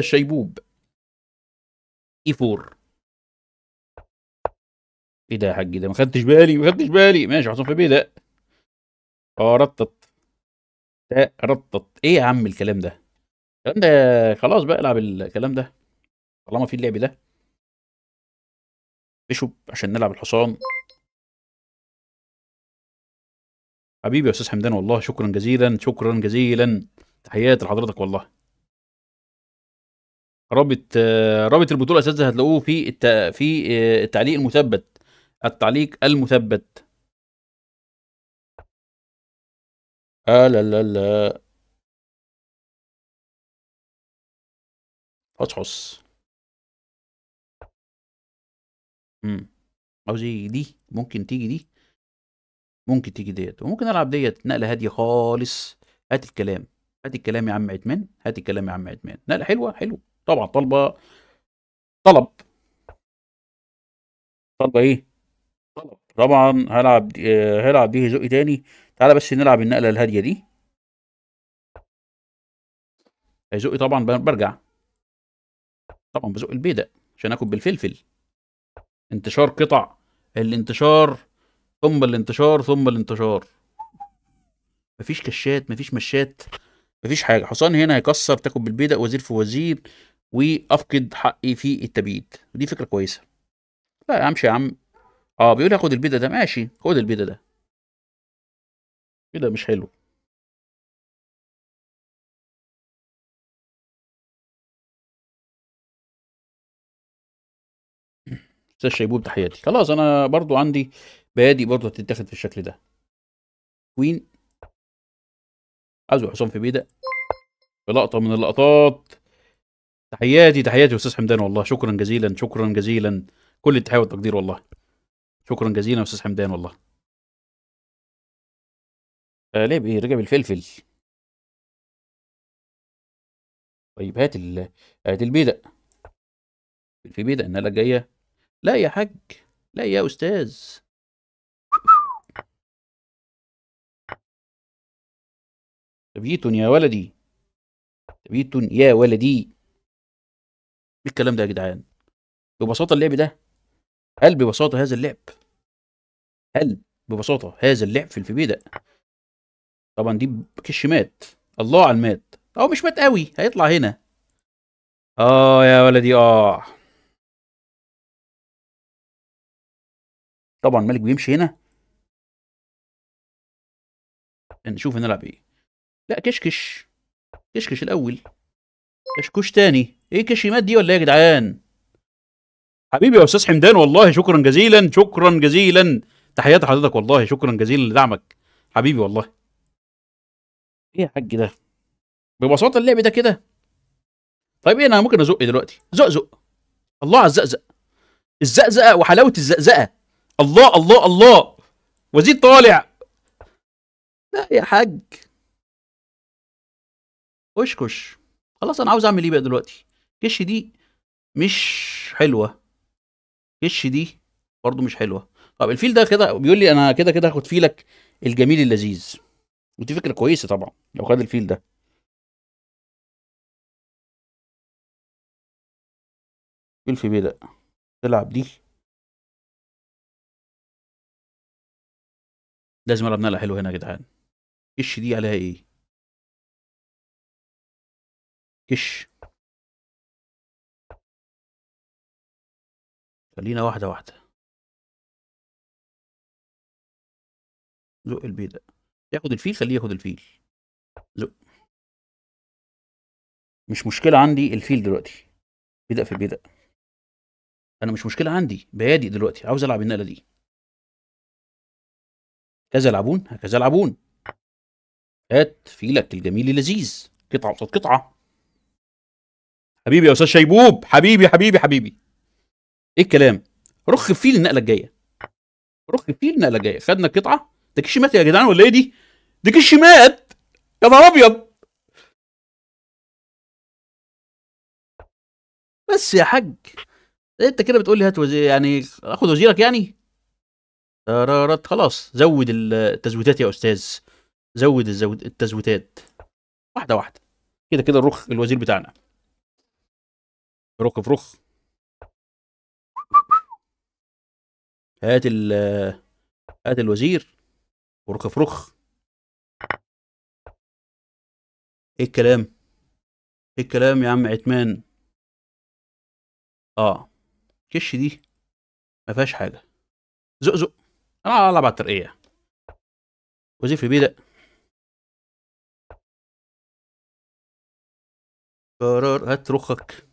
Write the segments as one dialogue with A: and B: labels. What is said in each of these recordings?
A: شيبوب اي4 ايه ده يا حاج ده ما خدتش بالي ما خدتش بالي ماشي حصان في ده
B: اه رطط رطط ايه يا عم الكلام ده
A: الكلام ده خلاص بقى العب الكلام ده طالما في اللعب ده بيشوب عشان نلعب الحصان حبيبي يا استاذ حمدان والله شكرا جزيلا شكرا جزيلا تحياتي لحضرتك
B: والله رابط آه، رابط البطوله اساسا هتلاقوه في الت...
A: في آه، التعليق المثبت التعليق المثبت آه لا لا لا حصحص امم عاوز دي ممكن تيجي دي ممكن
B: تيجي ديت وممكن العب ديت نقله هاديه خالص هات الكلام هات الكلام يا عم عثمان هات الكلام يا عم عثمان نقله حلوه حلوه طبعا طلبه طلب طلبه ايه طلب طبعا هلعب هلعب دي زقي تاني تعالى بس نلعب النقله الهاديه دي هيزقي آه، طبعا برجع طبعا بزق البيدق عشان اكل بالفلفل انتشار قطع الانتشار ثم الانتشار ثم الانتشار مفيش كشات مفيش مشات مفيش حاجه حصان هنا هيكسر تاكل بالبيدق وزير في وزير وافقد حقي في التبييت دي فكره كويسه
A: لا عم يا عم اه بيقول لي خد البيضه ده ماشي خد البيضه ده كده مش حلو استاذ شيبوب تحياتي خلاص انا برضو عندي بيادي برضو هتتاخد في الشكل ده
B: وين عايزه حصان في بيدق بلقطه من اللقطات تحياتي تحياتي استاذ حمدان والله شكرا جزيلا شكرا جزيلا
A: كل التحيه والتقدير والله شكرا جزيلا استاذ حمدان والله آه ليه بايه رجع بالفلفل طيب هات ال... هات البيدق في بيدق انها جايه لا يا حاج لا يا استاذ تبيت يا ولدي تبيت يا ولدي الكلام ده يا جدعان ببساطه اللعب
B: ده هل ببساطه هذا اللعب هل ببساطه هذا اللعب في الفيبي ده طبعا دي كش مات الله على المات او مش مات
A: قوي هيطلع هنا اه يا ولدي اه طبعا ملك بيمشي هنا نشوف هنلعب ايه لا كشكش كشكش الاول
B: كشكوش تاني ايه كشيمات دي ولا ايه يا جدعان حبيبي يا استاذ حمدان والله شكرا جزيلا شكرا جزيلا تحياتي لحضرتك والله شكرا جزيلا لدعمك حبيبي والله ايه يا حاج ده ببساطه اللعب ده كده طيب ايه انا ممكن ازق دلوقتي زق زق الله على الزقزق
A: الزقزقه وحلاوه الزقزقه الله الله الله وزيد طالع لا يا حاج اشكش
B: خلاص انا عاوز اعمل ايه بقى دلوقتي كش دي مش حلوه كش دي برضو مش حلوه طب الفيل ده كده بيقول لي انا كده كده هاخد فيلك
A: الجميل اللذيذ ودي فكره كويسه طبعا لو خد الفيل ده فيل في ده تلعب دي لازم العب نقله حلوه هنا يا جدعان الكش دي عليها ايه كش خلينا واحدة واحدة زق البيضة ياخد الفيل خليه ياخد الفيل زق مش مشكلة عندي الفيل دلوقتي بدأ في بدأ أنا مش مشكلة عندي بيادي دلوقتي عاوز ألعب النقلة دي كذا
B: يلعبون هكذا يلعبون هات فيلك الجميل اللذيذ قطعة قصاد قطعة حبيبي يا استاذ شيبوب حبيبي حبيبي حبيبي ايه الكلام رخ فيه النقله الجايه رخ فيه النقله الجايه خدنا قطعه ده كيش مات
A: يا جدعان ولا ايه دي ده كيش مات يا نهار ابيض بس يا حاج انت كده بتقول لي
B: هات وزير يعني اخد وزيرك يعني ترارت آه، خلاص زود التزويتات يا استاذ زود التزويتات واحده واحده كده كده
A: الرخ الوزير بتاعنا روك فروخ هات ال هات الوزير وروك فروخ ايه الكلام ايه الكلام يا عم عتمان اه كش دي ما فيهاش حاجه زق زق انا آه، على الترقيه وزير في بيدق قرار هات رخك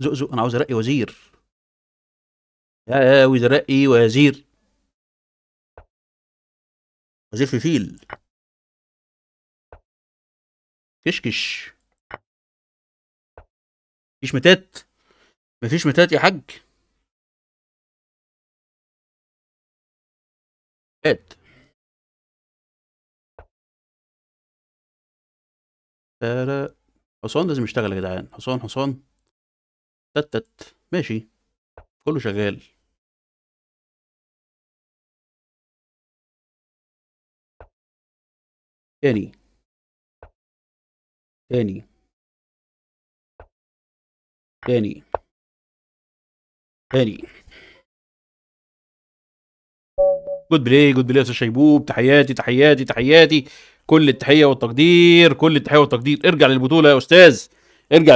A: زؤزؤ انا عاوز ارقي وزير يا عاوز ارقي وزير وزير في فيل كشكش مفيش متات مفيش متات يا حاج مات حصان لازم يشتغل يا جدعان حصان حصان تتت ماشي كله شغال تاني تاني تاني تاني جود بلاي جود بلاي يا استاذ شيبوب تحياتي تحياتي
B: تحياتي
A: كل التحيه والتقدير كل التحيه والتقدير ارجع للبطوله يا استاذ ارجع